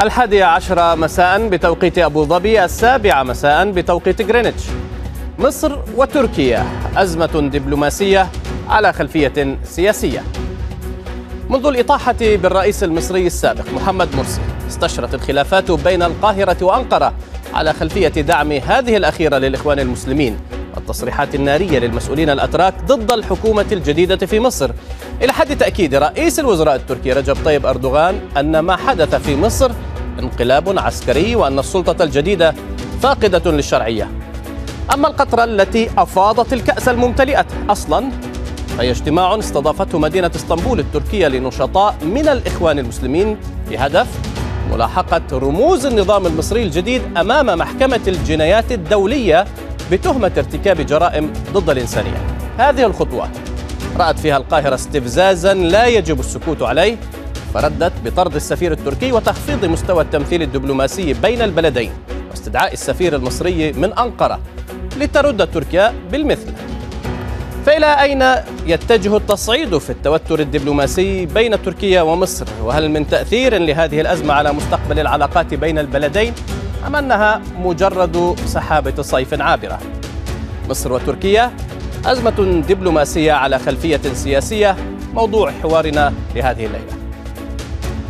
الحادية عشرة مساء بتوقيت أبو ظبي السابعة مساء بتوقيت غرينتش مصر وتركيا أزمة دبلوماسية على خلفية سياسية منذ الإطاحة بالرئيس المصري السابق محمد مرسي استشرت الخلافات بين القاهرة وأنقرة على خلفية دعم هذه الأخيرة للإخوان المسلمين التصريحات النارية للمسؤولين الأتراك ضد الحكومة الجديدة في مصر إلى حد تأكيد رئيس الوزراء التركي رجب طيب أردوغان أن ما حدث في مصر انقلاب عسكري وأن السلطة الجديدة فاقدة للشرعية أما القطرة التي أفاضت الكأس الممتلئة أصلا فهي اجتماع استضافته مدينة اسطنبول التركية لنشطاء من الإخوان المسلمين بهدف ملاحقة رموز النظام المصري الجديد أمام محكمة الجنايات الدولية بتهمة ارتكاب جرائم ضد الإنسانية هذه الخطوات رأت فيها القاهرة استفزازا لا يجب السكوت عليه فردت بطرد السفير التركي وتخفيض مستوى التمثيل الدبلوماسي بين البلدين واستدعاء السفير المصري من أنقرة لترد تركيا بالمثل فإلى أين يتجه التصعيد في التوتر الدبلوماسي بين تركيا ومصر وهل من تأثير لهذه الأزمة على مستقبل العلاقات بين البلدين أم أنها مجرد سحابة صيف عابرة مصر وتركيا أزمة دبلوماسية على خلفية سياسية موضوع حوارنا لهذه الليلة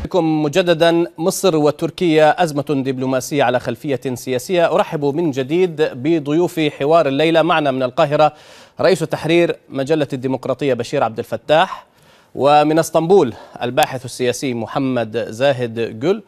بكم مجددا مصر وتركيا أزمة دبلوماسية على خلفية سياسية أرحب من جديد بضيوف حوار الليلة معنا من القاهرة رئيس تحرير مجلة الديمقراطية بشير عبد الفتاح ومن اسطنبول الباحث السياسي محمد زاهد جل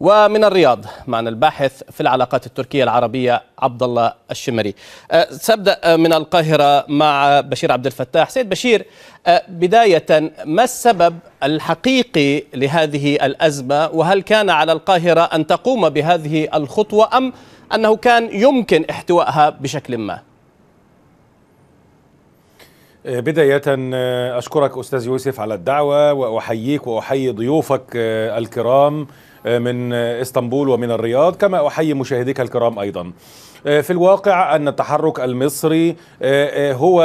ومن الرياض معنا الباحث في العلاقات التركية العربية عبد الله الشمري أه، سأبدأ أه، من القاهرة مع بشير عبد الفتاح سيد بشير أه، بداية ما السبب الحقيقي لهذه الأزمة وهل كان على القاهرة أن تقوم بهذه الخطوة أم أنه كان يمكن احتوائها بشكل ما؟ بداية أشكرك أستاذ يوسف على الدعوة وأحييك وأحيي ضيوفك الكرام من اسطنبول ومن الرياض كما أحيي مشاهديك الكرام أيضا آه، في الواقع أن التحرك المصري آه، آه، هو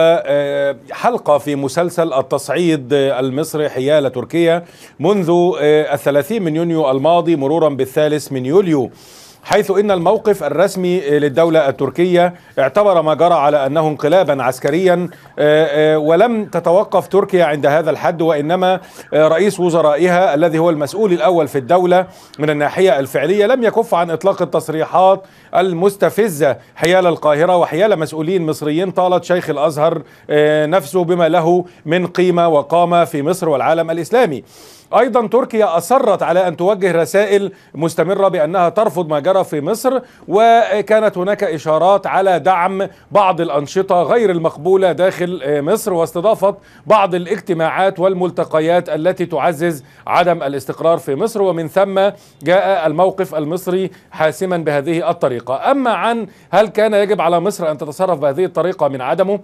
حلقة في مسلسل التصعيد المصري حيال تركيا منذ الثلاثين من يونيو الماضي مرورا بالثالث من يوليو حيث ان الموقف الرسمي للدوله التركيه اعتبر ما جرى على انه انقلابا عسكريا آه، آه، ولم تتوقف تركيا عند هذا الحد وانما آه، رئيس وزرائها الذي هو المسؤول الاول في الدوله من الناحيه الفعليه لم يكف عن اطلاق التصريحات المستفزه حيال القاهره وحيال مسؤولين مصريين طالت شيخ الازهر نفسه بما له من قيمه وقامه في مصر والعالم الاسلامي ايضا تركيا اصرت على ان توجه رسائل مستمره بانها ترفض ما جرى في مصر وكانت هناك اشارات على دعم بعض الانشطه غير المقبوله داخل مصر واستضافت بعض الاجتماعات والملتقيات التي تعزز عدم الاستقرار في مصر ومن ثم جاء الموقف المصري حاسما بهذه الطريقه اما عن هل كان يجب على مصر ان تتصرف بهذه الطريقه من عدمه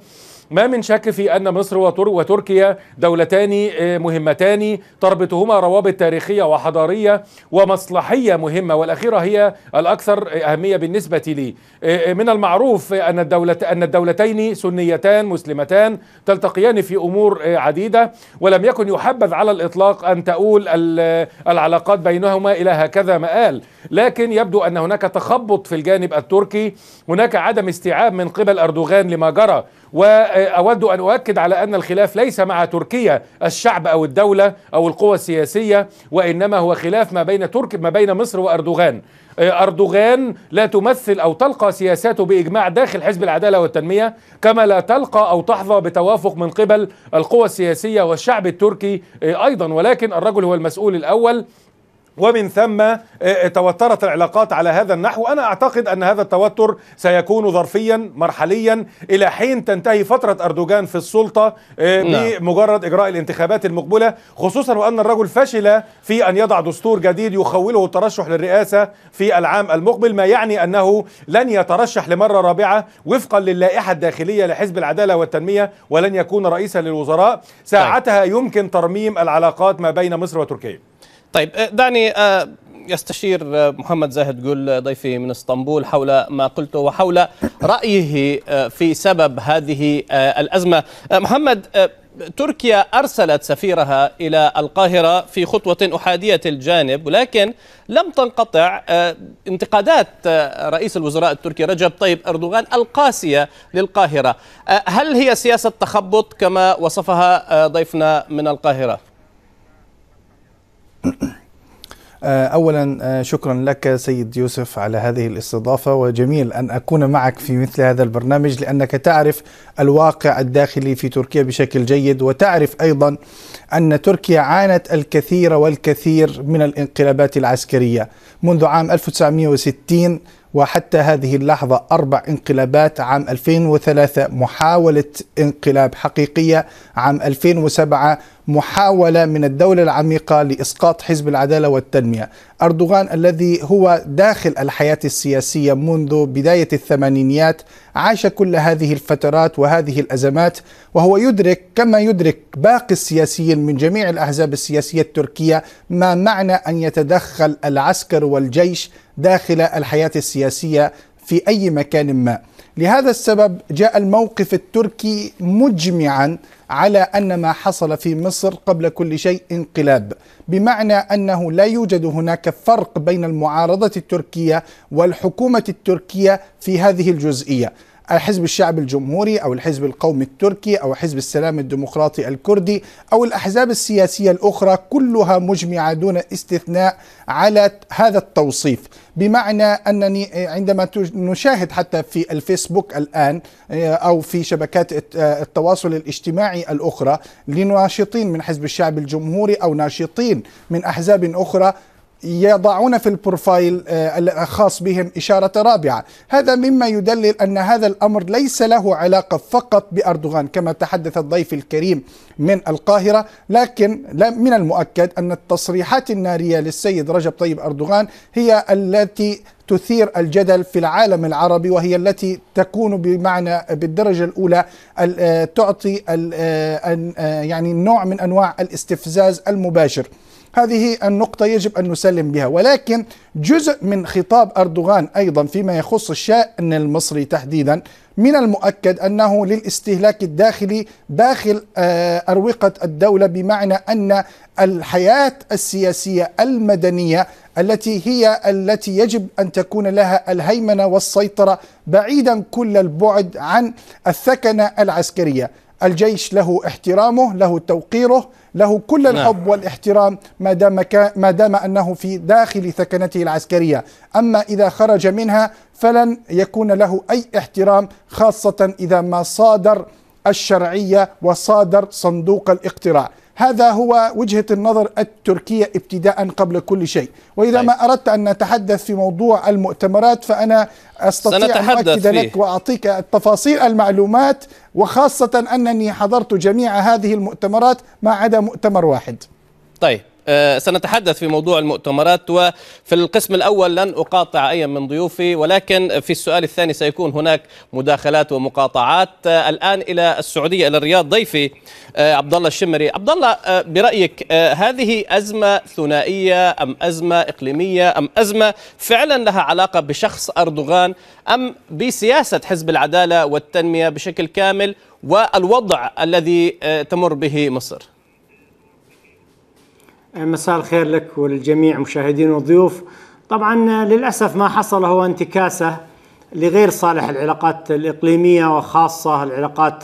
ما من شك في أن مصر وتركيا دولتان آه، مهمتان تربطهما روابط تاريخية وحضارية ومصلحية مهمة والأخيرة هي الأكثر أهمية بالنسبة لي آه، آه، من المعروف أن الدولت أن الدولتين سنيتان مسلمتان تلتقيان في أمور عديدة ولم يكن يحبذ على الإطلاق أن تؤول العلاقات بينهما إلى هكذا مآل لكن يبدو أن هناك تخبط في الجانب التركي هناك عدم استيعاب من قبل أردوغان لما جرى واود ان اؤكد على ان الخلاف ليس مع تركيا الشعب او الدوله او القوى السياسيه وانما هو خلاف ما بين ترك ما بين مصر واردوغان آه، أردوغان لا تمثل أو تلقى سياساته بإجماع داخل حزب العدالة والتنمية كما لا تلقى أو تحظى بتوافق من قبل القوى السياسية والشعب التركي آه، أيضا ولكن الرجل هو المسؤول الأول ومن ثم آه، آه، توترت العلاقات على هذا النحو انا اعتقد ان هذا التوتر سيكون ظرفيا مرحليا الى حين تنتهي فتره اردوغان في السلطه آه، نعم. بمجرد اجراء الانتخابات المقبله خصوصا وان الرجل فشل في ان يضع دستور جديد يخوله الترشح للرئاسه في العام المقبل ما يعني انه لن يترشح لمره رابعه وفقا للائحه الداخليه لحزب العداله والتنميه ولن يكون رئيسا للوزراء طيب. ساعتها يمكن ترميم العلاقات ما بين مصر وتركيا طيب آه، دعني آه، يستشير آه، محمد زاهد قل ضيفي من اسطنبول حول ما قلته وحول رأيه في سبب هذه الأزمة محمد تركيا أرسلت سفيرها إلى القاهرة في خطوة أحادية الجانب ولكن لم تنقطع انتقادات رئيس الوزراء التركي رجب طيب أردوغان القاسية للقاهرة هل هي سياسة تخبط كما وصفها ضيفنا من القاهرة؟ آه، أولا آه، شكرا لك سيد يوسف على هذه الاستضافة وجميل أن أكون معك في مثل هذا البرنامج لأنك تعرف الواقع الداخلي في تركيا بشكل جيد وتعرف أيضا أن تركيا عانت الكثير والكثير من الانقلابات العسكرية منذ عام 1960 وحتى هذه اللحظة أربع انقلابات عام 2003 محاولة انقلاب حقيقية عام 2007 محاولة من الدولة العميقة لإسقاط حزب العدالة والتنمية أردوغان الذي هو داخل الحياة السياسية منذ بداية الثمانينيات عاش كل هذه الفترات وهذه الازمات وهو يدرك كما يدرك باقي السياسيين من جميع الاحزاب السياسيه التركيه ما معنى ان يتدخل العسكر والجيش داخل الحياه السياسيه في أي مكان ما لهذا السبب جاء الموقف التركي مجمعا على أن ما حصل في مصر قبل كل شيء انقلاب بمعنى أنه لا يوجد هناك فرق بين المعارضة التركية والحكومة التركية في هذه الجزئية الحزب الشعب الجمهوري او الحزب القومي التركي او حزب السلام الديمقراطي الكردي او الاحزاب السياسيه الاخرى كلها مجمعه دون استثناء على هذا التوصيف بمعنى انني آه، عندما نشاهد حتى في الفيسبوك الان آه، او في شبكات آه، التواصل الاجتماعي الاخرى لناشطين من حزب الشعب الجمهوري او ناشطين من احزاب اخرى يضعون في البروفايل آه، الخاص بهم إشارة رابعة هذا مما يدلل أن هذا الأمر ليس له علاقة فقط بأردوغان كما تحدث الضيف الكريم من القاهرة لكن من المؤكد أن التصريحات النارية للسيد رجب طيب أردوغان هي التي تثير الجدل في العالم العربي وهي التي تكون بمعنى بالدرجه الاولى آه، تعطي آه، يعني نوع من انواع الاستفزاز المباشر هذه النقطة يجب أن نسلم بها ولكن جزء من خطاب أردوغان أيضا فيما يخص الشأن المصري تحديدا من المؤكد أنه للاستهلاك الداخلي داخل آه، أروقة الدولة بمعنى أن الحياة السياسية المدنية التي هي التي يجب ان تكون لها الهيمنه والسيطره بعيدا كل البعد عن الثكنه العسكريه الجيش له احترامه له توقيره له كل نعم. الحب والاحترام ما دام ما دام انه في داخل ثكنته العسكريه، اما اذا خرج منها فلن يكون له اي احترام خاصه اذا ما صادر الشرعيه وصادر صندوق الاقتراع، هذا هو وجهة النظر التركية ابتداء قبل كل شيء وإذا طيب. ما أردت أن نتحدث في موضوع المؤتمرات فأنا أستطيع أن أؤكد لك وأعطيك التفاصيل المعلومات وخاصة أنني حضرت جميع هذه المؤتمرات ما عدا مؤتمر واحد طيب آه، سنتحدث في موضوع المؤتمرات وفي القسم الأول لن أقاطع أي من ضيوفي ولكن في السؤال الثاني سيكون هناك مداخلات ومقاطعات آه، الآن إلى السعودية إلى الرياض ضيفي آه، عبد الله الشمري عبد الله برأيك هذه أزمة ثنائية أم أزمة إقليمية أم أزمة فعلا لها علاقة بشخص أردوغان أم بسياسة حزب العدالة والتنمية بشكل كامل والوضع الذي تمر به مصر مساء الخير لك وللجميع مشاهدين وضيوف طبعا للأسف ما حصل هو انتكاسة لغير صالح العلاقات الإقليمية وخاصة العلاقات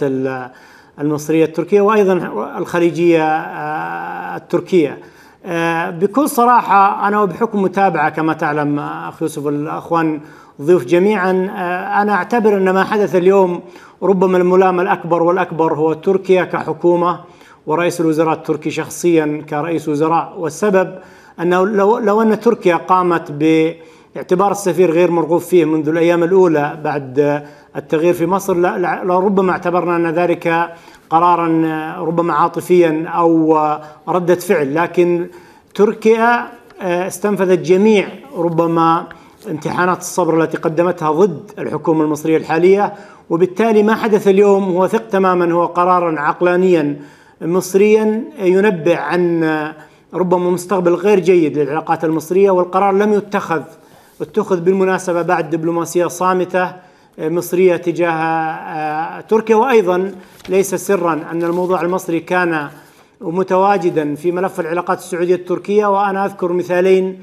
المصرية التركية وأيضا الخليجية آه، التركية آه، بكل صراحة أنا وبحكم متابعة كما تعلم أخ يوسف والأخوان ضيوف جميعا آه، أنا أعتبر أن ما حدث اليوم ربما الملام الأكبر والأكبر هو تركيا كحكومة ورئيس الوزراء التركي شخصيا كرئيس وزراء والسبب أنه لو, لو أن تركيا قامت باعتبار السفير غير مرغوب فيه منذ الأيام الأولى بعد التغيير في مصر لربما اعتبرنا أن ذلك قرارا ربما عاطفيا أو ردة فعل لكن تركيا آه، استنفذت جميع ربما امتحانات الصبر التي قدمتها ضد الحكومة المصرية الحالية وبالتالي ما حدث اليوم هو ثق تماما هو قرارا عقلانيا مصريا ينبئ عن ربما مستقبل غير جيد للعلاقات المصريه والقرار لم يتخذ اتخذ بالمناسبه بعد دبلوماسيه صامته آه، مصريه تجاه آه، تركيا وايضا ليس سرا ان الموضوع المصري كان متواجدا في ملف العلاقات السعوديه التركيه وانا اذكر مثالين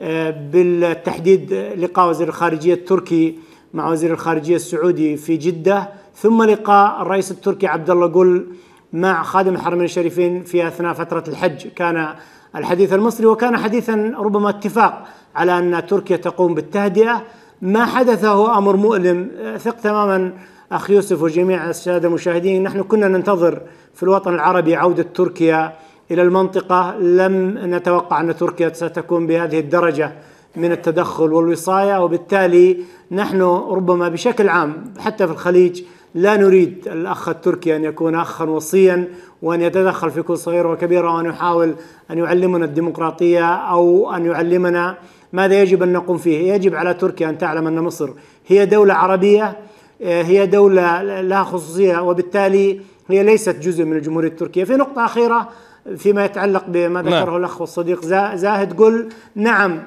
آه، بالتحديد لقاء وزير الخارجيه التركي مع وزير الخارجيه السعودي في جده ثم لقاء الرئيس التركي عبد الله قل مع خادم الحرمين الشريفين في اثناء فتره الحج كان الحديث المصري وكان حديثا ربما اتفاق على ان تركيا تقوم بالتهدئه ما حدث هو امر مؤلم ثق تماما اخ يوسف وجميع الساده المشاهدين نحن كنا ننتظر في الوطن العربي عوده تركيا الى المنطقه لم نتوقع ان تركيا ستكون بهذه الدرجه من التدخل والوصايه وبالتالي نحن ربما بشكل عام حتى في الخليج لا نريد الأخ التركي أن يكون أخا وصيا وأن يتدخل في كل صغيرة وكبيرة وأن يحاول أن يعلمنا الديمقراطية أو أن يعلمنا ماذا يجب أن نقوم فيه يجب على تركيا أن تعلم أن مصر هي دولة عربية آه، هي دولة لها خصوصية وبالتالي هي ليست جزء من الجمهورية التركية في نقطة أخيرة فيما يتعلق بما نعم. ذكره الأخ والصديق زاهد قل نعم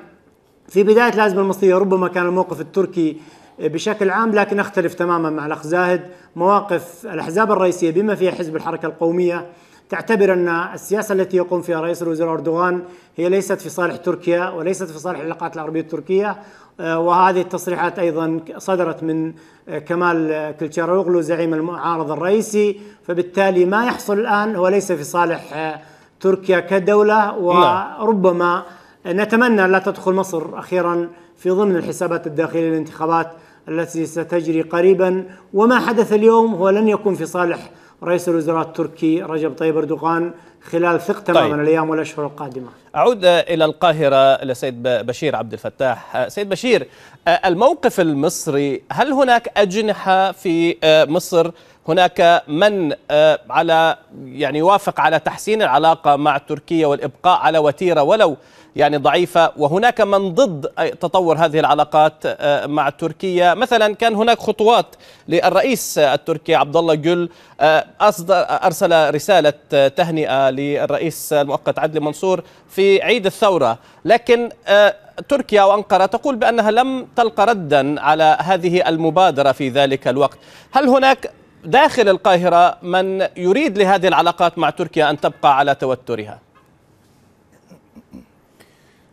في بداية الأزمة المصرية ربما كان الموقف التركي بشكل عام لكن اختلف تماما مع الاخ زاهد مواقف الاحزاب الرئيسيه بما فيها حزب الحركه القوميه تعتبر ان السياسه التي يقوم فيها رئيس الوزراء اردوغان هي ليست في صالح تركيا وليست في صالح العلاقات العربيه التركيه آه، وهذه التصريحات ايضا صدرت من آه، كمال آه، كلتشاروغلو زعيم المعارض الرئيسي فبالتالي ما يحصل الان هو ليس في صالح تركيا كدوله وربما نتمنى لا تدخل مصر اخيرا في ضمن الحسابات الداخليه للانتخابات التي ستجري قريبا وما حدث اليوم هو لن يكون في صالح رئيس الوزراء التركي رجب طيب اردوغان خلال ثق طيب. تماما طيب. الايام والاشهر القادمه. اعود الى القاهره لسيد بشير عبد الفتاح، سيد بشير آه، الموقف المصري هل هناك أجنحة في آه، مصر هناك من آه، على يعني يوافق على تحسين العلاقة مع تركيا والإبقاء على وتيرة ولو يعني ضعيفة وهناك من ضد تطور هذه العلاقات مع تركيا مثلا كان هناك خطوات للرئيس التركي عبد الله جل أصدر أرسل رسالة تهنئة للرئيس المؤقت عدلي منصور في عيد الثورة لكن تركيا وأنقرة تقول بأنها لم تلقى ردا على هذه المبادرة في ذلك الوقت هل هناك داخل القاهرة من يريد لهذه العلاقات مع تركيا أن تبقى على توترها؟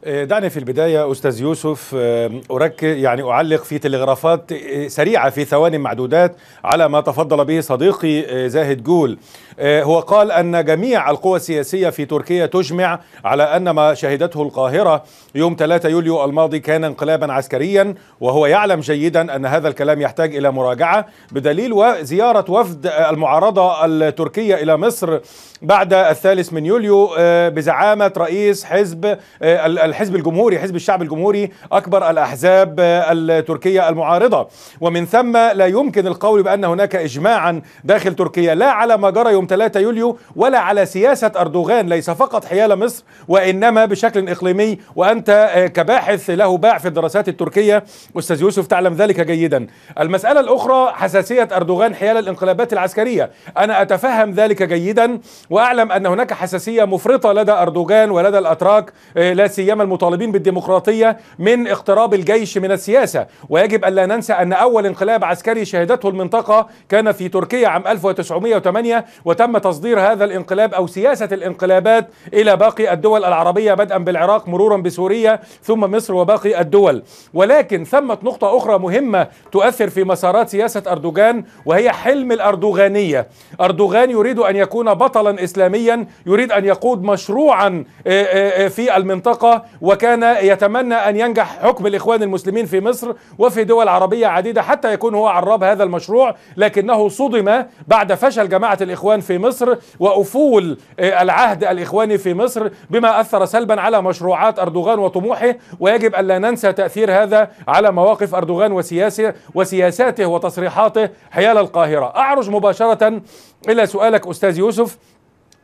إيه، دعني في البداية أستاذ يوسف إيه، أرك يعني أعلق في تلغرافات إيه، سريعة في ثواني معدودات على ما تفضل به صديقي زاهد جول آه، هو قال أن جميع القوى السياسية في تركيا تجمع على أن ما شهدته القاهرة يوم 3 يوليو الماضي كان انقلابا عسكريا وهو يعلم جيدا أن هذا الكلام يحتاج إلى مراجعة بدليل زيارة وفد المعارضة التركية إلى مصر بعد الثالث من يوليو آه، بزعامة رئيس حزب آه، الحزب الجمهوري حزب الشعب الجمهوري أكبر الأحزاب التركية المعارضة ومن ثم لا يمكن القول بأن هناك إجماعا داخل تركيا لا على ما جرى يوم 3 يوليو ولا على سياسة أردوغان ليس فقط حيال مصر وإنما بشكل إقليمي وأنت آه، كباحث له باع في الدراسات التركية أستاذ يوسف تعلم ذلك جيدا المسألة الأخرى حساسية أردوغان حيال الانقلابات العسكرية أنا أتفهم ذلك جيدا وأعلم أن هناك حساسية مفرطة لدى أردوغان ولدى الأتراك آه، لا سيما المطالبين بالديمقراطية من اقتراب الجيش من السياسة ويجب أن لا ننسى أن أول انقلاب عسكري شهدته المنطقة كان في تركيا عام 1908 وتم تصدير هذا الانقلاب أو سياسة الانقلابات إلى باقي الدول العربية بدءا بالعراق مرورا بسوريا ثم مصر وباقي الدول ولكن ثمه نقطة أخرى مهمة تؤثر في مسارات سياسة أردوغان وهي حلم الأردوغانية أردوغان يريد أن يكون بطلا إسلاميا يريد أن يقود مشروعا آه، آه، آه، في المنطقة وكان يتمنى أن ينجح حكم الإخوان المسلمين في مصر وفي دول عربية عديدة حتى يكون هو عراب هذا المشروع لكنه صدم بعد فشل جماعة الإخوان الإخوان في مصر وأفول آه، العهد الإخواني في مصر بما أثر سلبا على مشروعات أردوغان وطموحه ويجب أن لا ننسى تأثير هذا على مواقف أردوغان وسياسه وسياساته وتصريحاته حيال القاهرة أعرج مباشرة إلى سؤالك أستاذ يوسف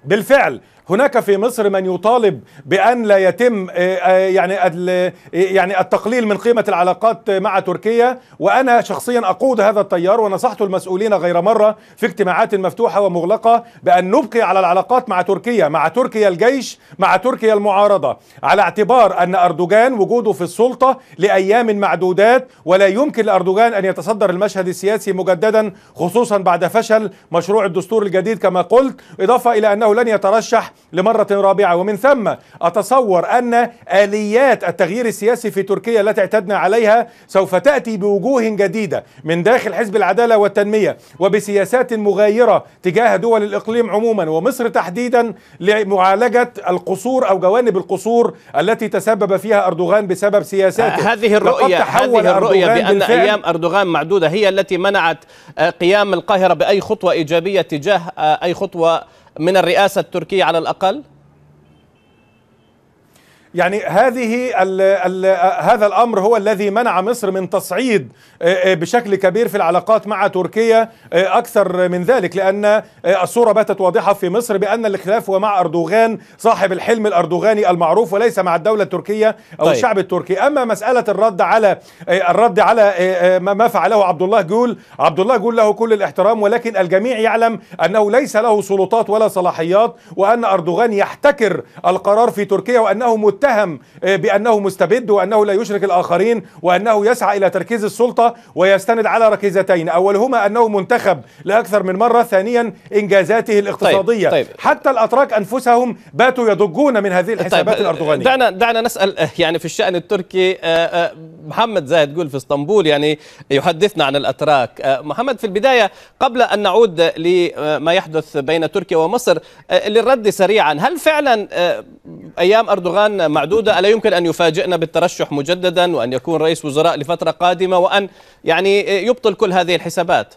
بالفعل هناك في مصر من يطالب بان لا يتم آه، آه، يعني آه، يعني التقليل من قيمه العلاقات مع تركيا وانا شخصيا اقود هذا التيار ونصحت المسؤولين غير مره في اجتماعات مفتوحه ومغلقه بان نبقي على العلاقات مع تركيا مع تركيا الجيش مع تركيا المعارضه على اعتبار ان اردوغان وجوده في السلطه لايام معدودات ولا يمكن لاردوغان ان يتصدر المشهد السياسي مجددا خصوصا بعد فشل مشروع الدستور الجديد كما قلت اضافه الى انه لن يترشح لمرة رابعة ومن ثم أتصور أن آليات التغيير السياسي في تركيا التي اعتدنا عليها سوف تأتي بوجوه جديدة من داخل حزب العدالة والتنمية وبسياسات مغايرة تجاه دول الإقليم عموما ومصر تحديدا لمعالجة القصور أو جوانب القصور التي تسبب فيها أردوغان بسبب سياساته آه، هذه الرؤية هذه الرؤية بأن أيام أردوغان معدودة هي التي منعت آه، قيام القاهرة بأي خطوة إيجابية تجاه آه، أي خطوة من الرئاسة التركية على الأقل يعني هذه الـ الـ هذا الامر هو الذي منع مصر من تصعيد آه، آه، بشكل كبير في العلاقات مع تركيا آه، اكثر من ذلك لان الصوره باتت واضحه في مصر بان الخلاف هو مع اردوغان صاحب الحلم الاردوغاني المعروف وليس مع الدوله التركيه او طيب. الشعب التركي اما مساله الرد على الرد على ما فعله عبد الله جول عبد الله جول له كل الاحترام ولكن الجميع يعلم انه ليس له سلطات ولا صلاحيات وان اردوغان يحتكر القرار في تركيا وانه مت يتهم آه، بأنه مستبد وأنه لا يشرك الآخرين وأنه يسعى إلى تركيز السلطة ويستند على ركيزتين أولهما أنه منتخب لأكثر من مرة ثانيا إنجازاته الاقتصادية طيب. طيب. حتى الأتراك أنفسهم باتوا يضجون من هذه الحسابات طيب. الأردوغانية دعنا, دعنا نسأل آه، يعني في الشأن التركي آه، محمد زاهد يقول في اسطنبول يعني يحدثنا عن الأتراك محمد في البداية قبل أن نعود لما يحدث بين تركيا ومصر للرد سريعا هل فعلا أيام أردوغان معدودة ألا يمكن أن يفاجئنا بالترشح مجددا وأن يكون رئيس وزراء لفترة قادمة وأن يعني يبطل كل هذه الحسابات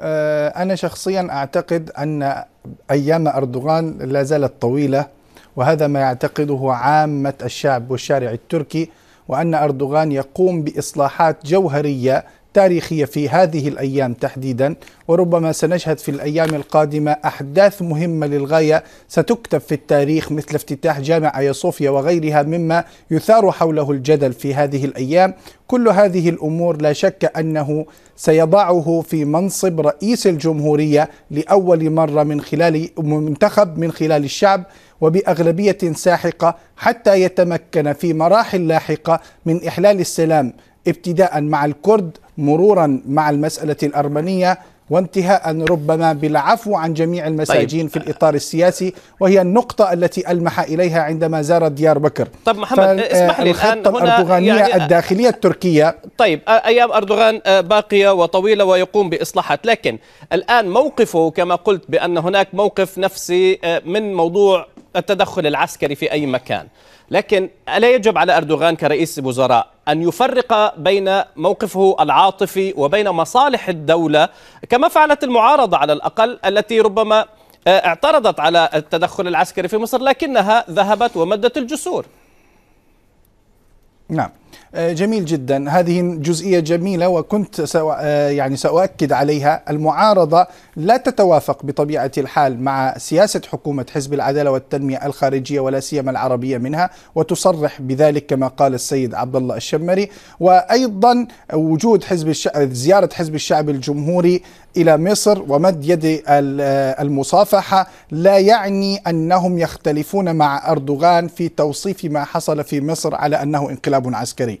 آه، أنا شخصيا أعتقد أن أيام أردوغان لا زالت طويلة وهذا ما يعتقده عامة الشعب والشارع التركي وأن أردوغان يقوم بإصلاحات جوهرية تاريخية في هذه الأيام تحديدا وربما سنشهد في الأيام القادمة أحداث مهمة للغاية ستكتب في التاريخ مثل افتتاح جامع آيا صوفيا وغيرها مما يثار حوله الجدل في هذه الأيام كل هذه الأمور لا شك أنه سيضعه في منصب رئيس الجمهورية لأول مرة من خلال منتخب من خلال الشعب وبأغلبية ساحقة حتى يتمكن في مراحل لاحقة من إحلال السلام ابتداء مع الكرد مرورا مع المسألة الأرمنية وانتهاء ربما بالعفو عن جميع طيب. المساجين طيب. في الإطار السياسي وهي النقطة التي ألمح إليها عندما زار ديار بكر طيب محمد اسمح لي الخطة الأردوغانية يعني الداخلية التركية طيب أيام أردوغان باقية وطويلة ويقوم بإصلاحات لكن الآن موقفه كما قلت بأن هناك موقف نفسي من موضوع التدخل العسكري في أي مكان لكن ألا يجب على أردوغان كرئيس وزراء أن يفرق بين موقفه العاطفي وبين مصالح الدولة كما فعلت المعارضة على الأقل التي ربما آه، اعترضت على التدخل العسكري في مصر لكنها ذهبت ومدت الجسور نعم آه، جميل جدا هذه جزئية جميلة وكنت سو... آه، يعني سأؤكد عليها المعارضة لا تتوافق بطبيعة الحال مع سياسة حكومة حزب العدالة والتنمية الخارجية ولا سيما العربية منها وتصرح بذلك كما قال السيد عبد الله الشمري وأيضا وجود حزب الش... زيارة حزب الشعب الجمهوري إلى مصر ومد يد آه، المصافحة لا يعني أنهم يختلفون مع أردوغان في توصيف ما حصل في مصر على أنه انقلاب عسكري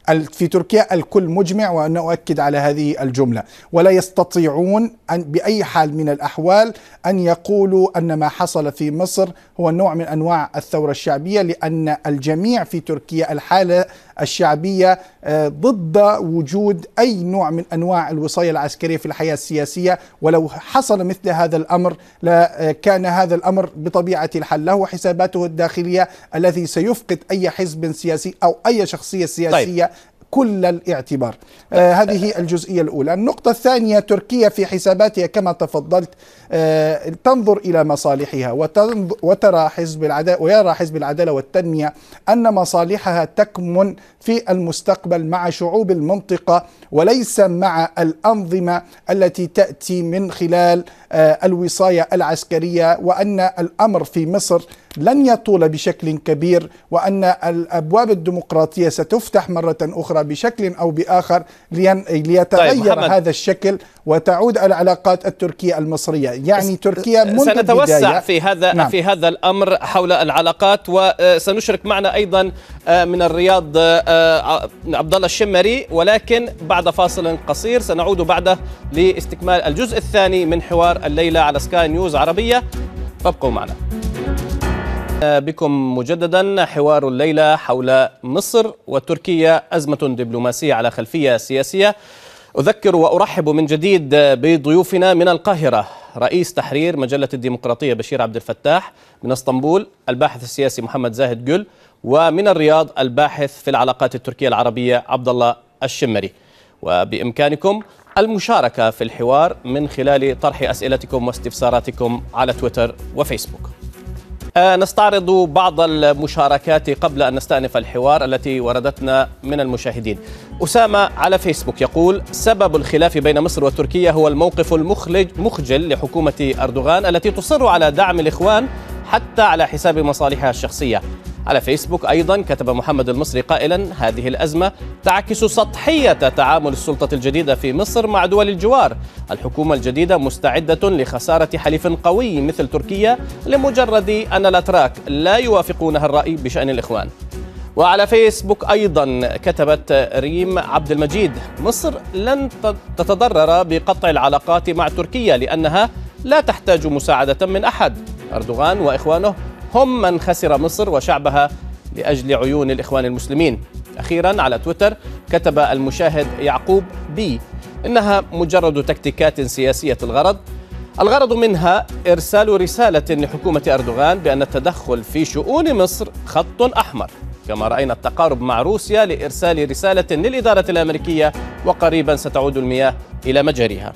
في تركيا الكل مجمع وأن أؤكد على هذه الجملة ولا يستطيعون أن بأي حال من الأحوال أن يقولوا أن ما حصل في مصر هو نوع من أنواع الثورة الشعبية لأن الجميع في تركيا الحالة الشعبية آه، ضد وجود أي نوع من أنواع الوصاية العسكرية في الحياة السياسية ولو حصل مثل هذا الأمر آه، كان هذا الأمر بطبيعة الحال له حساباته الداخلية الذي سيفقد أي حزب سياسي أو أي شخصية طيب. سياسية طيب. كل الاعتبار آه هذه الجزئية الأولى النقطة الثانية تركيا في حساباتها كما تفضلت آه تنظر إلى مصالحها وترى حزب العدالة ويرى حزب العدالة والتنمية أن مصالحها تكمن في المستقبل مع شعوب المنطقة وليس مع الأنظمة التي تأتي من خلال آه الوصاية العسكرية وأن الأمر في مصر لن يطول بشكل كبير وأن الأبواب الديمقراطية ستفتح مرة أخرى بشكل أو بآخر طيب، ليتغير طيب هذا الشكل وتعود العلاقات التركية المصرية يعني تركيا منذ سنتوسع البداية في هذا نعم. في هذا الأمر حول العلاقات وسنشرك آه، معنا أيضا آه، من الرياض آه، عبد الله الشمري ولكن بعد فاصل قصير سنعود بعده لاستكمال الجزء الثاني من حوار الليلة على سكاي نيوز عربية فابقوا معنا بكم مجددا حوار الليلة حول مصر وتركيا أزمة دبلوماسية على خلفية سياسية أذكر وأرحب من جديد بضيوفنا من القاهرة رئيس تحرير مجلة الديمقراطية بشير عبد الفتاح من اسطنبول الباحث السياسي محمد زاهد جل ومن الرياض الباحث في العلاقات التركية العربية عبد الله الشمري وبإمكانكم المشاركة في الحوار من خلال طرح أسئلتكم واستفساراتكم على تويتر وفيسبوك آه، نستعرض بعض المشاركات قبل أن نستأنف الحوار التي وردتنا من المشاهدين أسامة على فيسبوك يقول سبب الخلاف بين مصر وتركيا هو الموقف المخلج مخجل لحكومة أردوغان التي تصر على دعم الإخوان حتى على حساب مصالحها الشخصية على فيسبوك أيضا كتب محمد المصري قائلا هذه الأزمة تعكس سطحية تعامل السلطة الجديدة في مصر مع دول الجوار الحكومة الجديدة مستعدة لخسارة حليف قوي مثل تركيا لمجرد أن الأتراك لا يوافقونها الرأي بشأن الإخوان وعلى فيسبوك أيضا كتبت ريم عبد المجيد مصر لن تتضرر بقطع العلاقات مع تركيا لأنها لا تحتاج مساعدة من أحد أردوغان وإخوانه هم من خسر مصر وشعبها لأجل عيون الإخوان المسلمين أخيرا على تويتر كتب المشاهد يعقوب بي إنها مجرد تكتيكات سياسية الغرض الغرض منها إرسال رسالة لحكومة أردوغان بأن التدخل في شؤون مصر خط أحمر كما رأينا التقارب مع روسيا لإرسال رسالة للإدارة الأمريكية وقريبا ستعود المياه إلى مجاريها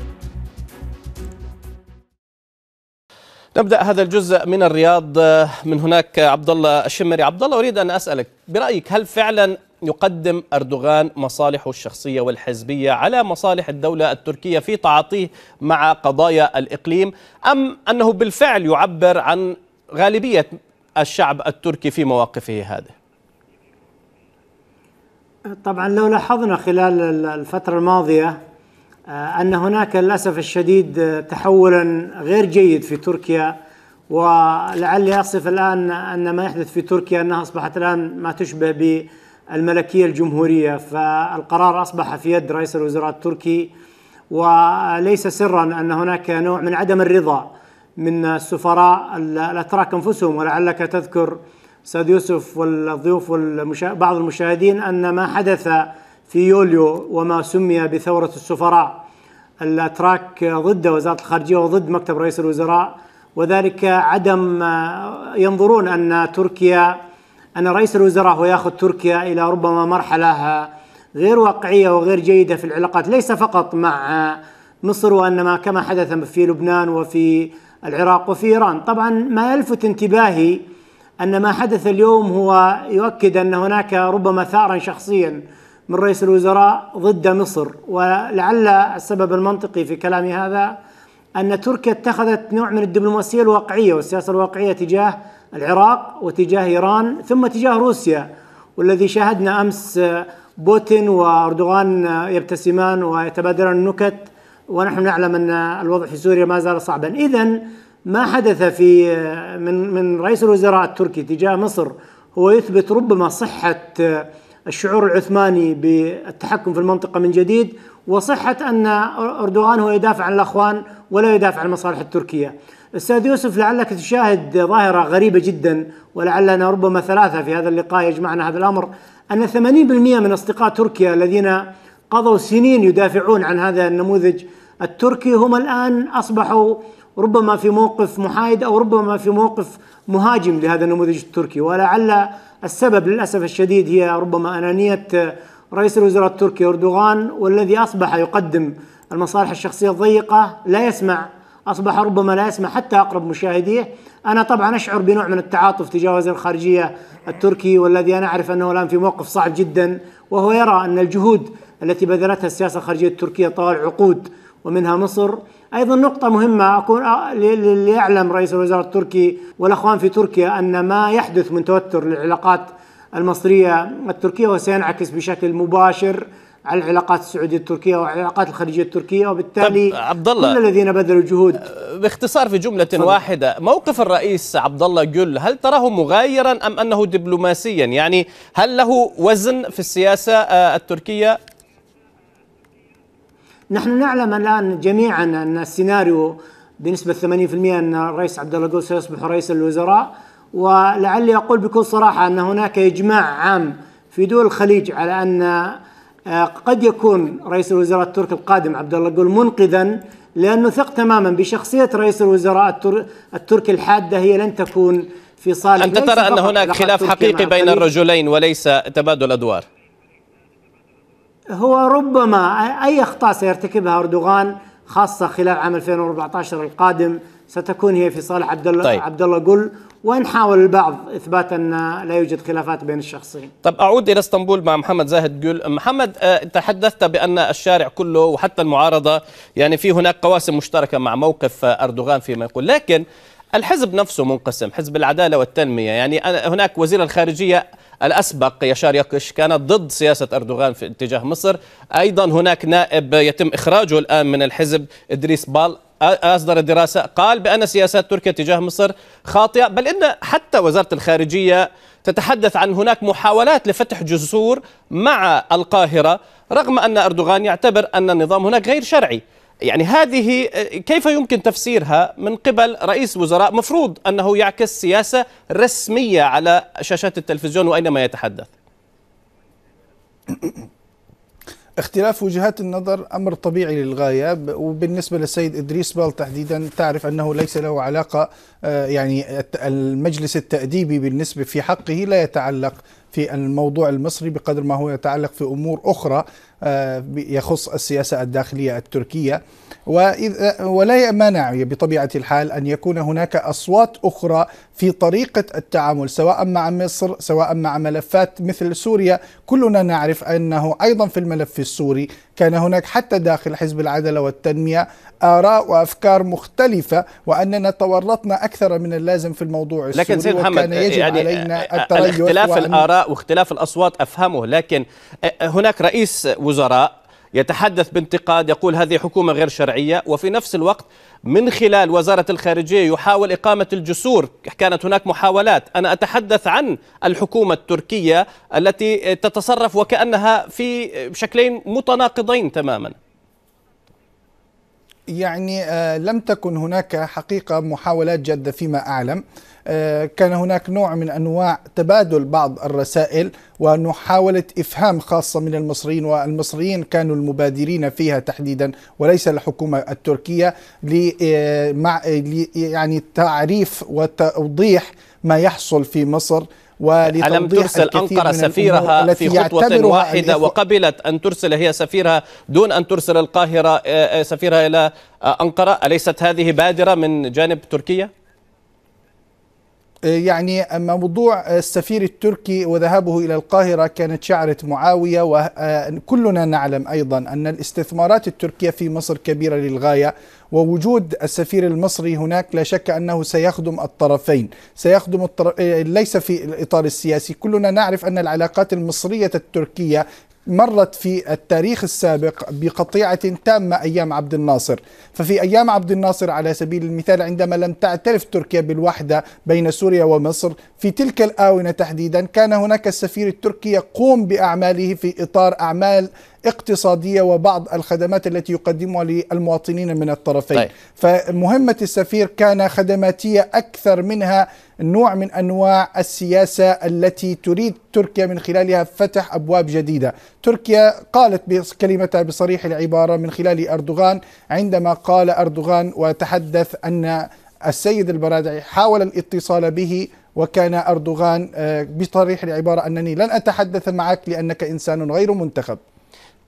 نبدا هذا الجزء من الرياض آه، من هناك عبد الله الشمري عبد الله اريد ان اسالك برايك هل فعلا يقدم اردوغان مصالحه الشخصيه والحزبيه على مصالح الدوله التركيه في تعاطيه مع قضايا الاقليم ام انه بالفعل يعبر عن غالبيه الشعب التركي في مواقفه هذه طبعا لو لاحظنا خلال الفتره الماضيه آه، أن هناك للأسف الشديد تحولا غير جيد في تركيا ولعلي أصف الآن أن ما يحدث في تركيا أنها أصبحت الآن ما تشبه بالملكية الجمهورية فالقرار أصبح في يد رئيس الوزراء التركي وليس سرا أن هناك نوع من عدم الرضا من السفراء الأتراك أنفسهم ولعلك تذكر سيد يوسف والضيوف بعض المشاهدين أن ما حدث في يوليو وما سمي بثورة السفراء الأتراك ضد وزارة الخارجية وضد مكتب رئيس الوزراء وذلك عدم ينظرون أن تركيا أن رئيس الوزراء هو يأخذ تركيا إلى ربما مرحلة غير واقعية وغير جيدة في العلاقات ليس فقط مع مصر وإنما كما حدث في لبنان وفي العراق وفي إيران طبعا ما يلفت انتباهي أن ما حدث اليوم هو يؤكد أن هناك ربما ثأرا شخصيا من رئيس الوزراء ضد مصر ولعل السبب المنطقي في كلامي هذا أن تركيا اتخذت نوع من الدبلوماسية الواقعية والسياسة الواقعية تجاه العراق وتجاه إيران ثم تجاه روسيا والذي شاهدنا أمس بوتين وأردوغان يبتسمان ويتبادلان النكت ونحن نعلم أن الوضع في سوريا ما زال صعبا إذا ما حدث في من من رئيس الوزراء التركي تجاه مصر هو يثبت ربما صحة الشعور العثماني بالتحكم في المنطقة من جديد وصحة أن أردوغان هو يدافع عن الأخوان ولا يدافع عن المصالح التركية أستاذ يوسف لعلك تشاهد ظاهرة غريبة جدا ولعلنا ربما ثلاثة في هذا اللقاء يجمعنا هذا الأمر أن 80% من أصدقاء تركيا الذين قضوا سنين يدافعون عن هذا النموذج التركي هم الآن أصبحوا ربما في موقف محايد أو ربما في موقف مهاجم لهذا النموذج التركي ولعل السبب للأسف الشديد هي ربما أنانية رئيس الوزراء التركي أردوغان والذي أصبح يقدم المصالح الشخصية الضيقة لا يسمع أصبح ربما لا يسمع حتى أقرب مشاهديه أنا طبعا أشعر بنوع من التعاطف تجاه وزير الخارجية التركي والذي أنا أعرف أنه الآن في موقف صعب جدا وهو يرى أن الجهود التي بذلتها السياسة الخارجية التركية طوال عقود ومنها مصر ايضا نقطة مهمة اكون ليعلم رئيس الوزراء التركي والاخوان في تركيا ان ما يحدث من توتر للعلاقات المصرية التركية وسينعكس بشكل مباشر على العلاقات السعوديه التركيه وعلى العلاقات الخليجيه التركيه وبالتالي طيب، عبد الله كل الذين بذلوا جهود آه، باختصار في جمله صدق. واحده موقف الرئيس عبد الله جل هل تراه مغايرا ام انه دبلوماسيا يعني هل له وزن في السياسه آه، التركيه نحن نعلم الان جميعا ان السيناريو بنسبه 80% ان الرئيس عبد الله سيصبح رئيس الوزراء ولعلي اقول بكل صراحه ان هناك اجماع عام في دول الخليج على ان آه، قد يكون رئيس الوزراء التركي القادم عبد الله قول منقذا لانه ثق تماما بشخصيه رئيس الوزراء التركي الحاده هي لن تكون في صالح انت ترى ان هناك خلاف حقيقي بين الرجلين وليس تبادل ادوار هو ربما أي أخطاء سيرتكبها أردوغان خاصة خلال عام 2014 القادم ستكون هي في صالح عبد الله طيب. عبد الله قل وان حاول البعض اثبات ان لا يوجد خلافات بين الشخصين. طب اعود الى اسطنبول مع محمد زاهد قل، محمد آه، تحدثت بان الشارع كله وحتى المعارضه يعني في هناك قواسم مشتركه مع موقف اردوغان فيما يقول، لكن الحزب نفسه منقسم حزب العدالة والتنمية يعني هناك وزير الخارجية الأسبق يشار يقش كان ضد سياسة أردوغان في اتجاه مصر أيضا هناك نائب يتم إخراجه الآن من الحزب إدريس بال أصدر دراسة قال بأن سياسات تركيا تجاه مصر خاطئة بل إن حتى وزارة الخارجية تتحدث عن هناك محاولات لفتح جسور مع القاهرة رغم أن أردوغان يعتبر أن النظام هناك غير شرعي يعني هذه كيف يمكن تفسيرها من قبل رئيس وزراء مفروض أنه يعكس سياسة رسمية على شاشات التلفزيون وأينما يتحدث اختلاف وجهات النظر امر طبيعي للغايه وبالنسبه للسيد ادريس بال تحديدا تعرف انه ليس له علاقه آه، يعني المجلس التاديبي بالنسبه في حقه لا يتعلق في الموضوع المصري بقدر ما هو يتعلق في امور اخرى آه، يخص السياسه الداخليه التركيه ولا مانع بطبيعة الحال أن يكون هناك أصوات أخرى في طريقة التعامل سواء مع مصر سواء مع ملفات مثل سوريا كلنا نعرف أنه أيضا في الملف السوري كان هناك حتى داخل حزب العدالة والتنمية آراء وأفكار مختلفة وأننا تورطنا أكثر من اللازم في الموضوع السوري لكن سيد محمد يجب يعني علينا التريث اختلاف الآراء واختلاف الأصوات أفهمه لكن هناك رئيس وزراء يتحدث بانتقاد يقول هذه حكومة غير شرعية وفي نفس الوقت من خلال وزارة الخارجية يحاول إقامة الجسور كانت هناك محاولات أنا أتحدث عن الحكومة التركية التي تتصرف وكأنها في شكلين متناقضين تماماً يعني آه، لم تكن هناك حقيقة محاولات جادة فيما أعلم آه، كان هناك نوع من أنواع تبادل بعض الرسائل ومحاولة إفهام خاصة من المصريين والمصريين كانوا المبادرين فيها تحديدا وليس الحكومة التركية آه، يعني تعريف وتوضيح ما يحصل في مصر ألم ترسل أنقرة سفيرها في خطوة واحدة وقبلت أن ترسل هي سفيرها دون أن ترسل القاهرة آه، آه، سفيرها إلى آه، أنقرة أليست هذه بادرة من جانب تركيا؟ يعني موضوع السفير التركي وذهابه إلى القاهرة كانت شعرة معاوية وكلنا آه، نعلم أيضا أن الاستثمارات التركية في مصر كبيرة للغاية ووجود السفير المصري هناك لا شك أنه سيخدم الطرفين سيخدم الطرف آه، ليس في الإطار السياسي كلنا نعرف أن العلاقات المصرية التركية مرت في التاريخ السابق بقطيعة تامة أيام عبد الناصر ففي أيام عبد الناصر على سبيل المثال عندما لم تعترف تركيا بالوحدة بين سوريا ومصر في تلك الآونة تحديدا كان هناك السفير التركي يقوم بأعماله في إطار أعمال اقتصادية وبعض الخدمات التي يقدمها للمواطنين من الطرفين طيب. فمهمة السفير كان خدماتية أكثر منها نوع من أنواع السياسة التي تريد تركيا من خلالها فتح أبواب جديدة تركيا قالت كلمتها بصريح العبارة من خلال أردوغان عندما قال أردوغان وتحدث أن السيد البرادعي حاول الاتصال به وكان أردوغان آه، بصريح العبارة أنني لن أتحدث معك لأنك إنسان غير منتخب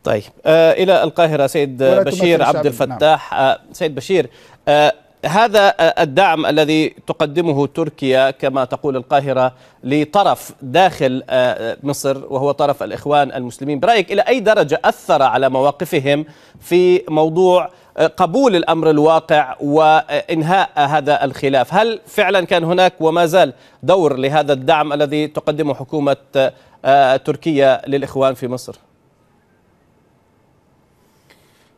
طيب آه الى القاهره سيد بشير عبد نعم. الفتاح نعم. آه سيد بشير آه هذا آه، الدعم الذي تقدمه تركيا كما تقول القاهره لطرف داخل آه، مصر وهو طرف الاخوان المسلمين برايك الى اي درجه اثر على مواقفهم في موضوع آه، قبول الامر الواقع وانهاء هذا الخلاف هل فعلا كان هناك وما زال دور لهذا الدعم الذي تقدمه حكومه تركيا للاخوان في مصر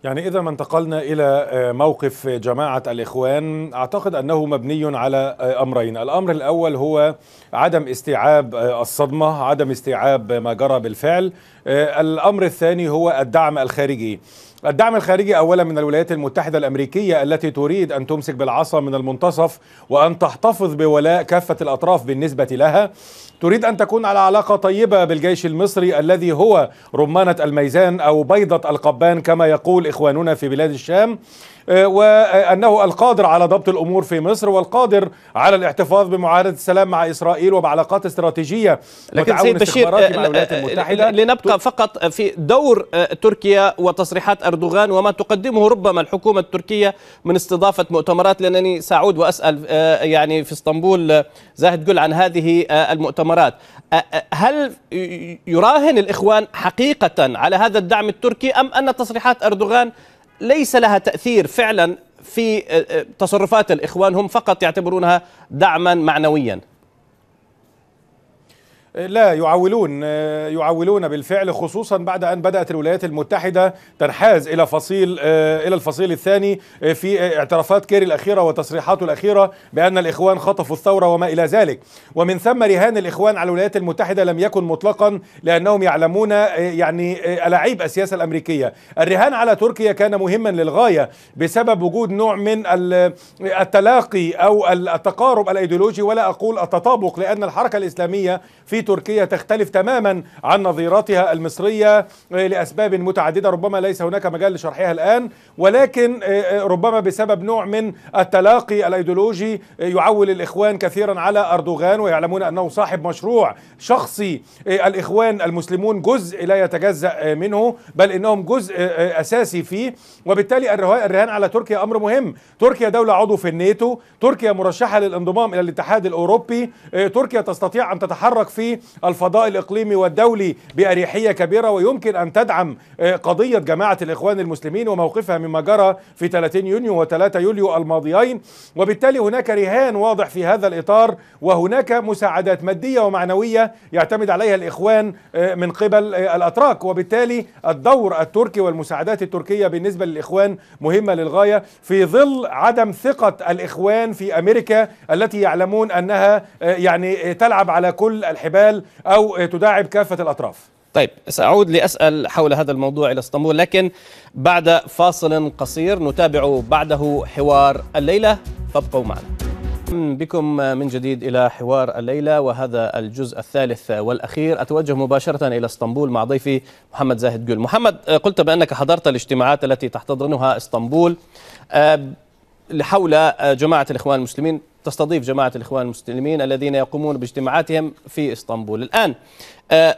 يعني إذا ما انتقلنا إلى آه، موقف جماعة الإخوان أعتقد أنه مبني على آه، أمرين الأمر الأول هو عدم استيعاب آه، الصدمة عدم استيعاب ما جرى بالفعل الأمر الثاني هو الدعم الخارجي الدعم الخارجي اولا من الولايات المتحده الامريكيه التي تريد ان تمسك بالعصا من المنتصف وان تحتفظ بولاء كافه الاطراف بالنسبه لها تريد أن تكون على علاقة طيبة بالجيش المصري الذي هو رمانة الميزان أو بيضة القبان كما يقول إخواننا في بلاد الشام آه، وأنه القادر على ضبط الأمور في مصر والقادر على الاحتفاظ بمعاهدة السلام مع إسرائيل وبعلاقات استراتيجية لكن سيد بشير آه، مع آه، المتحدة لنبقى فقط في دور تركيا وتصريحات أردوغان وما تقدمه ربما الحكومة التركية من استضافة مؤتمرات لأنني سأعود وأسأل يعني في اسطنبول زاهد قل عن هذه آه، المؤتمرات آه، آه، هل يراهن الإخوان حقيقة على هذا الدعم التركي أم أن تصريحات أردوغان ليس لها تأثير فعلا في تصرفات الإخوان هم فقط يعتبرونها دعما معنويا لا يعولون آه، يعولون بالفعل خصوصا بعد ان بدات الولايات المتحده تنحاز الى فصيل آه، الى الفصيل الثاني آه، في اعترافات كيري الاخيره وتصريحاته الاخيره بان الاخوان خطفوا الثوره وما الى ذلك ومن ثم رهان الاخوان على الولايات المتحده لم يكن مطلقا لانهم يعلمون يعني الاعيب السياسه الامريكيه الرهان على تركيا كان مهما للغايه بسبب وجود نوع من التلاقي او التقارب الايديولوجي ولا اقول التطابق لان الحركه الاسلاميه في تركيا تختلف تماما عن نظيراتها المصرية آه، لأسباب متعددة ربما ليس هناك مجال لشرحها الآن ولكن آه، آه، ربما بسبب نوع من التلاقي الأيديولوجي يعول الإخوان كثيرا على أردوغان ويعلمون أنه صاحب مشروع شخصي الإخوان المسلمون جزء لا يتجزأ منه بل إنهم جزء أساسي فيه وبالتالي الرهان على تركيا أمر مهم تركيا دولة عضو في الناتو تركيا مرشحة للانضمام إلى الاتحاد الأوروبي تركيا تستطيع أن تتحرك في الفضاء الإقليمي والدولي بأريحية كبيرة ويمكن أن تدعم آه، قضية جماعة الإخوان المسلمين وموقفها مما جرى في 30 يونيو و3 يوليو الماضيين وبالتالي هناك رهان واضح في هذا الإطار وهناك مساعدات مادية ومعنوية يعتمد عليها الإخوان آه، من قبل آه، الأتراك وبالتالي الدور التركي والمساعدات التركية بالنسبة للإخوان مهمة للغاية في ظل عدم ثقة الإخوان في أمريكا التي يعلمون أنها يعني تلعب على كل الحبال الشمال أو تداعب كافة الأطراف طيب سأعود لأسأل حول هذا الموضوع إلى اسطنبول لكن بعد فاصل قصير نتابع بعده حوار الليلة فابقوا معنا بكم من جديد إلى حوار الليلة وهذا الجزء الثالث والأخير أتوجه مباشرة إلى اسطنبول مع ضيفي محمد زاهد جول محمد قلت بأنك حضرت الاجتماعات التي تحتضنها اسطنبول أه، حول جماعة الإخوان المسلمين تستضيف جماعة الإخوان المسلمين الذين يقومون باجتماعاتهم في إسطنبول الآن آه،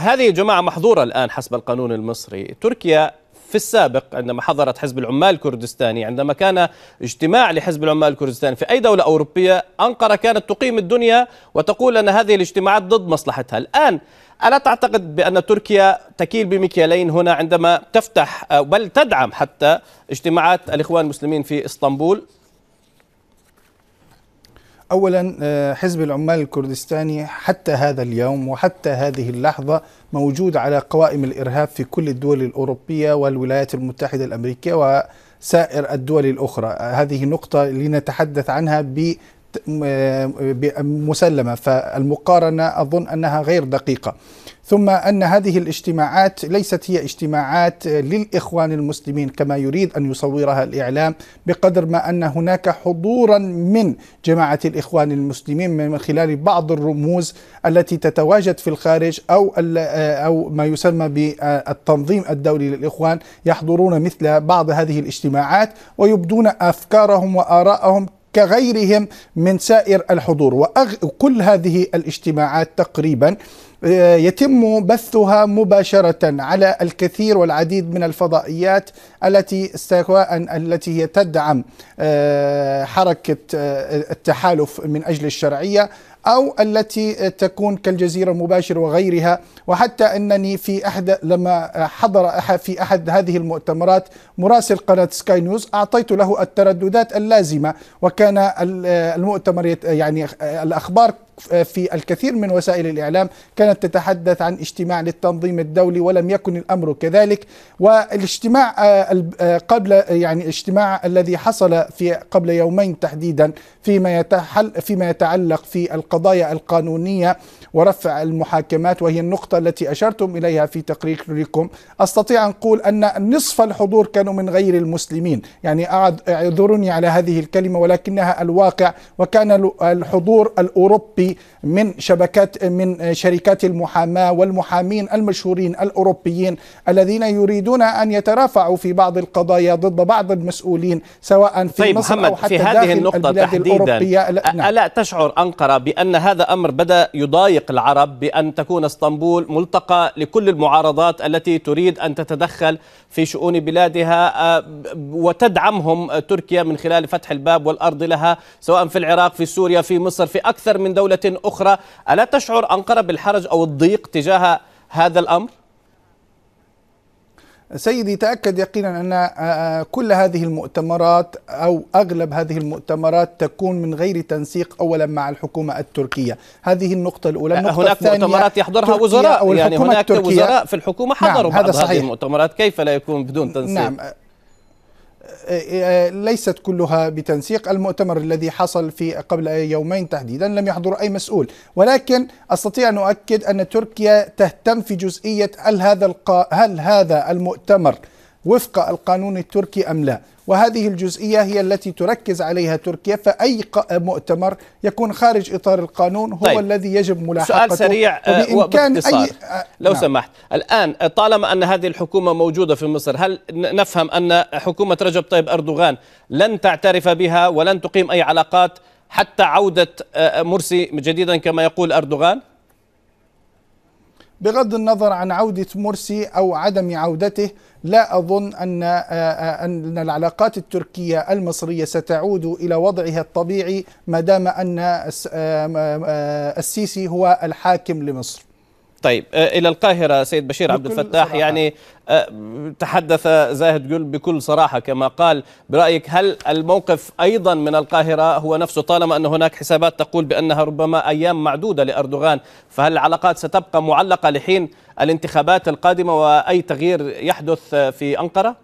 هذه الجماعة محظورة الآن حسب القانون المصري تركيا في السابق عندما حضرت حزب العمال الكردستاني عندما كان اجتماع لحزب العمال الكردستاني في أي دولة أوروبية أنقرة كانت تقيم الدنيا وتقول أن هذه الاجتماعات ضد مصلحتها الآن ألا تعتقد بأن تركيا تكيل بمكيالين هنا عندما تفتح آه، بل تدعم حتى اجتماعات الإخوان المسلمين في إسطنبول اولا آه، حزب العمال الكردستاني حتى هذا اليوم وحتى هذه اللحظه موجود على قوائم الارهاب في كل الدول الاوروبيه والولايات المتحده الامريكيه وسائر الدول الاخرى هذه نقطه لنتحدث عنها ب آه، مسلمه فالمقارنه اظن انها غير دقيقه ثم ان هذه الاجتماعات ليست هي اجتماعات للاخوان المسلمين كما يريد ان يصورها الاعلام بقدر ما ان هناك حضورا من جماعه الاخوان المسلمين من خلال بعض الرموز التي تتواجد في الخارج او او ما يسمى بالتنظيم الدولي للاخوان يحضرون مثل بعض هذه الاجتماعات ويبدون افكارهم وارائهم كغيرهم من سائر الحضور وكل هذه الاجتماعات تقريبا آه، يتم بثها مباشرة على الكثير والعديد من الفضائيات التي سواء التي هي تدعم آه، حركة آه، التحالف من أجل الشرعية أو التي تكون كالجزيرة المباشر وغيرها وحتى أنني في أحد لما حضر في أحد هذه المؤتمرات مراسل قناة سكاي نيوز أعطيت له الترددات اللازمة وكان المؤتمر يعني الأخبار في الكثير من وسائل الإعلام كانت تتحدث عن اجتماع للتنظيم الدولي ولم يكن الأمر كذلك والاجتماع آه، آه، قبل يعني الاجتماع الذي حصل في قبل يومين تحديدا فيما يتحل فيما يتعلق في القضايا القانونية ورفع المحاكمات وهي النقطة التي أشرتم إليها في تقريركم أستطيع أن أقول أن نصف الحضور كانوا من غير المسلمين يعني أعذرني على هذه الكلمة ولكنها الواقع وكان الحضور الأوروبي من شبكات من شركات المحاماة والمحامين المشهورين الأوروبيين الذين يريدون أن يترافعوا في بعض القضايا ضد بعض المسؤولين سواء في طيب مصر محمد أو حتى في هذه النقطة تحديدا نعم. ألا تشعر أنقرة بأن هذا أمر بدأ يضايق العرب بأن تكون اسطنبول ملتقى لكل المعارضات التي تريد أن تتدخل في شؤون بلادها وتدعمهم تركيا من خلال فتح الباب والأرض لها سواء في العراق في سوريا في مصر في أكثر من دولة دولة أخرى ألا تشعر أنقرة بالحرج أو الضيق تجاه هذا الأمر؟ سيدي تأكد يقينا أن آه، آه، كل هذه المؤتمرات أو أغلب هذه المؤتمرات تكون من غير تنسيق أولا مع الحكومة التركية هذه النقطة الأولى آه، النقطة هناك الثانية مؤتمرات يحضرها وزراء يعني هناك التركية. وزراء في الحكومة نعم، حضروا نعم بعض هذا صحيح. هذه المؤتمرات كيف لا يكون بدون تنسيق نعم ليست كلها بتنسيق المؤتمر الذي حصل في قبل يومين تحديدا لم يحضر أي مسؤول ولكن أستطيع أن أؤكد أن تركيا تهتم في جزئية هل هذا, هل هذا المؤتمر وفق القانون التركي أم لا وهذه الجزئية هي التي تركز عليها تركيا فأي مؤتمر يكون خارج إطار القانون هو طيب. الذي يجب ملاحقته سؤال سريع آه، وبإمكان أي... آه، نعم. لو نعم. سمحت الآن طالما أن هذه الحكومة موجودة في مصر هل نفهم أن حكومة رجب طيب أردوغان لن تعترف بها ولن تقيم أي علاقات حتى عودة آه، مرسي جديدا كما يقول أردوغان؟ بغض النظر عن عودة مرسي أو عدم عودته لا أظن أن آه، آه، أن العلاقات التركية المصرية ستعود إلى وضعها الطبيعي ما دام أن آه، السيسي هو الحاكم لمصر طيب آه، إلى القاهرة سيد بشير عبد الفتاح صراحة. يعني آه، تحدث زاهد جل بكل صراحة كما قال برأيك هل الموقف أيضا من القاهرة هو نفسه طالما أن هناك حسابات تقول بأنها ربما أيام معدودة لأردوغان فهل العلاقات ستبقى معلقة لحين الانتخابات القادمة وأي تغيير يحدث في أنقرة؟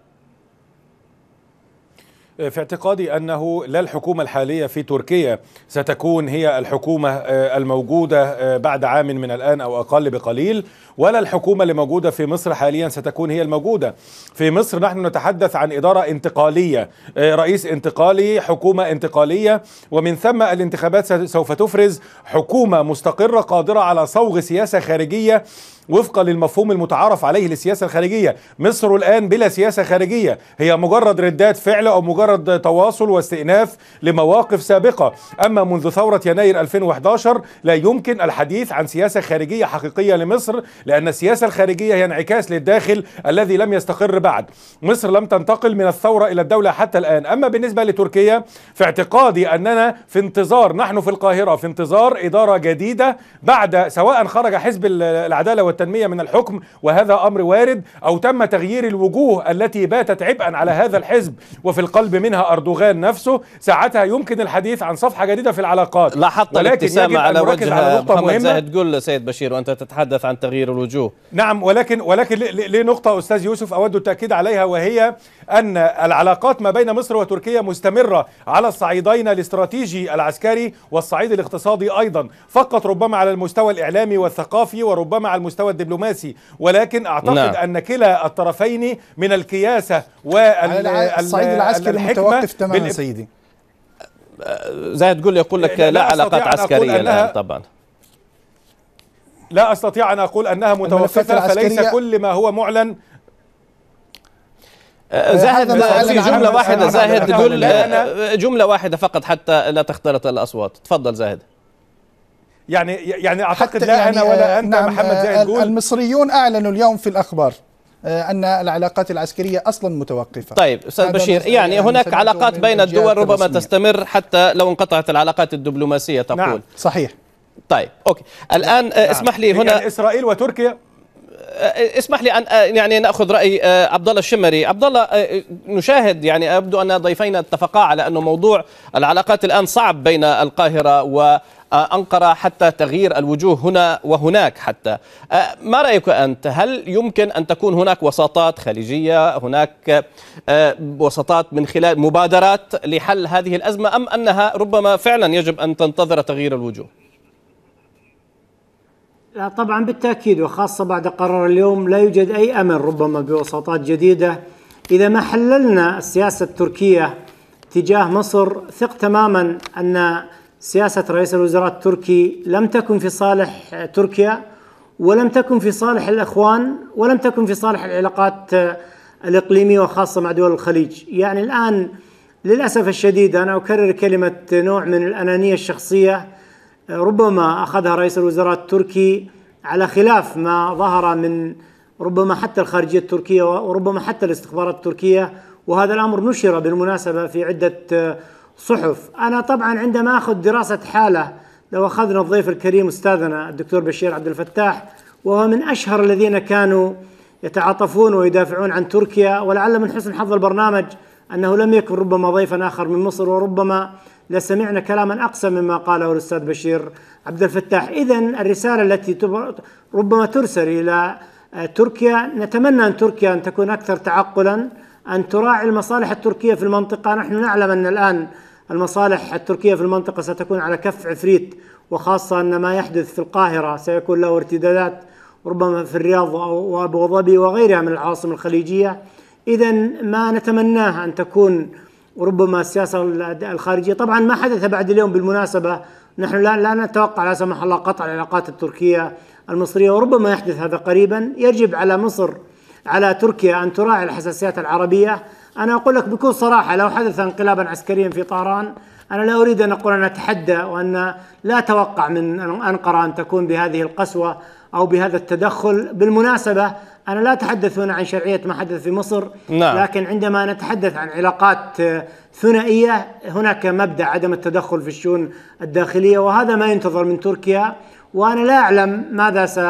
في اعتقادي أنه لا الحكومة الحالية في تركيا ستكون هي الحكومة آه، الموجودة آه، بعد عام من الآن أو أقل بقليل ولا الحكومة اللي موجودة في مصر حاليا ستكون هي الموجودة في مصر نحن نتحدث عن إدارة انتقالية آه، رئيس انتقالي حكومة انتقالية ومن ثم الانتخابات سوف تفرز حكومة مستقرة قادرة على صوغ سياسة خارجية وفقا للمفهوم المتعارف عليه للسياسه الخارجيه مصر الان بلا سياسه خارجيه هي مجرد ردات فعل او مجرد تواصل واستئناف لمواقف سابقه اما منذ ثوره يناير 2011 لا يمكن الحديث عن سياسه خارجيه حقيقيه لمصر لان السياسه الخارجيه هي انعكاس للداخل الذي لم يستقر بعد مصر لم تنتقل من الثوره الى الدوله حتى الان اما بالنسبه لتركيا في اعتقادي اننا في انتظار نحن في القاهره في انتظار اداره جديده بعد سواء خرج حزب العداله والتنمية والتنمية من الحكم وهذا أمر وارد أو تم تغيير الوجوه التي باتت عبئا على هذا الحزب وفي القلب منها أردوغان نفسه ساعتها يمكن الحديث عن صفحة جديدة في العلاقات لاحظت الابتسامة على وجه على نقطة محمد مهمة. زاهد قل سيد بشير وأنت تتحدث عن تغيير الوجوه نعم ولكن ولكن لنقطة أستاذ يوسف أود التأكيد عليها وهي أن العلاقات ما بين مصر وتركيا مستمرة على الصعيدين الاستراتيجي العسكري والصعيد الاقتصادي أيضا فقط ربما على المستوى الإعلامي والثقافي وربما على المستوى الدبلوماسي ولكن اعتقد نعم. ان كلا الطرفين من الكياسه والصعيد العسكري متوقف تماما سيدي زاهد تقول يقول لك لا, لا علاقات عسكريه الان طبعا لا استطيع ان اقول انها متوقفه فليس كل ما هو معلن آه، زاهد في جملة واحدة زاهد قل آه، جملة واحدة فقط حتى لا تختلط الأصوات تفضل زاهد يعني يعني اعتقد لا يعني انا ولا آه، انت نعم محمد زايد نقول آه، المصريون اعلنوا اليوم في الاخبار آه، ان العلاقات العسكريه اصلا متوقفه طيب استاذ بشير يعني, يعني هناك علاقات بين الدول ربما الرسمية. تستمر حتى لو انقطعت العلاقات الدبلوماسيه نعم، تقول نعم صحيح طيب اوكي الان نعم. اسمح لي هنا يعني اسرائيل وتركيا اسمح لي ان يعني ناخذ راي عبد الله الشمري عبد الله نشاهد يعني يبدو ان ضيفينا اتفقا على انه موضوع العلاقات الان صعب بين القاهره و آه، أنقرة حتى تغيير الوجوه هنا وهناك حتى آه، ما رأيك أنت هل يمكن أن تكون هناك وساطات خليجية هناك آه، وساطات من خلال مبادرات لحل هذه الأزمة أم أنها ربما فعلا يجب أن تنتظر تغيير الوجوه لا طبعا بالتأكيد وخاصة بعد قرار اليوم لا يوجد أي أمل ربما بوساطات جديدة إذا ما حللنا السياسة التركية تجاه مصر ثق تماما أن سياسة رئيس الوزراء التركي لم تكن في صالح تركيا ولم تكن في صالح الأخوان ولم تكن في صالح العلاقات الإقليمية وخاصة مع دول الخليج يعني الآن للأسف الشديد أنا أكرر كلمة نوع من الأنانية الشخصية ربما أخذها رئيس الوزراء التركي على خلاف ما ظهر من ربما حتى الخارجية التركية وربما حتى الاستخبارات التركية وهذا الأمر نشر بالمناسبة في عدة صحف انا طبعا عندما اخذ دراسه حاله لو اخذنا الضيف الكريم استاذنا الدكتور بشير عبد الفتاح وهو من اشهر الذين كانوا يتعاطفون ويدافعون عن تركيا ولعل من حسن حظ البرنامج انه لم يكن ربما ضيفا اخر من مصر وربما لسمعنا كلاما اقسى مما قاله الاستاذ بشير عبد الفتاح اذا الرساله التي ربما ترسل الى آه، تركيا نتمنى ان تركيا ان تكون اكثر تعقلا ان تراعي المصالح التركيه في المنطقه نحن نعلم ان الان المصالح التركية في المنطقة ستكون على كف عفريت وخاصة أن ما يحدث في القاهرة سيكون له ارتدادات ربما في الرياض وأبو ظبي وغيرها من العواصم الخليجية إذا ما نتمناه أن تكون ربما السياسة الخارجية طبعا ما حدث بعد اليوم بالمناسبة نحن لا لا نتوقع لا سمح الله قطع العلاقات التركية المصرية وربما يحدث هذا قريبا يجب على مصر على تركيا أن تراعي الحساسيات العربية أنا أقول لك بكل صراحة لو حدث انقلابا عسكريا في طهران أنا لا أريد أن أقول أن أتحدى وأن لا أتوقع من أنقرة أن تكون بهذه القسوة أو بهذا التدخل بالمناسبة أنا لا أتحدث هنا عن شرعية ما حدث في مصر نعم. لكن عندما نتحدث عن علاقات ثنائية هناك مبدأ عدم التدخل في الشؤون الداخلية وهذا ما ينتظر من تركيا وأنا لا أعلم ماذا س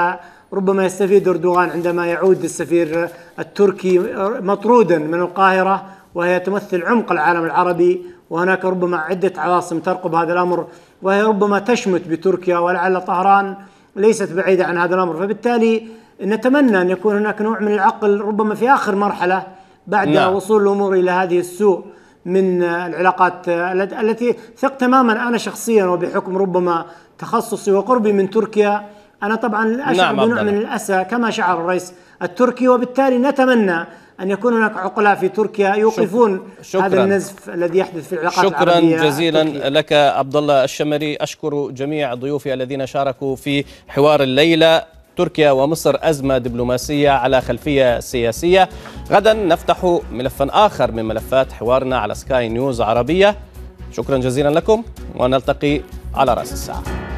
ربما يستفيد أردوغان عندما يعود السفير التركي مطرودا من القاهرة وهي تمثل عمق العالم العربي وهناك ربما عدة عواصم ترقب هذا الأمر وهي ربما تشمت بتركيا ولعل طهران ليست بعيدة عن هذا الأمر فبالتالي نتمنى أن يكون هناك نوع من العقل ربما في آخر مرحلة بعد نعم. وصول الأمور إلى هذه السوء من العلاقات التي ثق تماما أنا شخصيا وبحكم ربما تخصصي وقربي من تركيا أنا طبعا لا أشعر نعم بنوع من الأسى كما شعر الرئيس التركي وبالتالي نتمنى أن يكون هناك عقلاء في تركيا يوقفون شكرا. هذا النزف الذي يحدث في العلاقات شكرا العربية شكرا جزيلا التركية. لك عبد الله الشمري أشكر جميع ضيوفي الذين شاركوا في حوار الليلة تركيا ومصر أزمة دبلوماسية على خلفية سياسية غدا نفتح ملفا آخر من ملفات حوارنا على سكاي نيوز عربية شكرا جزيلا لكم ونلتقي على رأس الساعة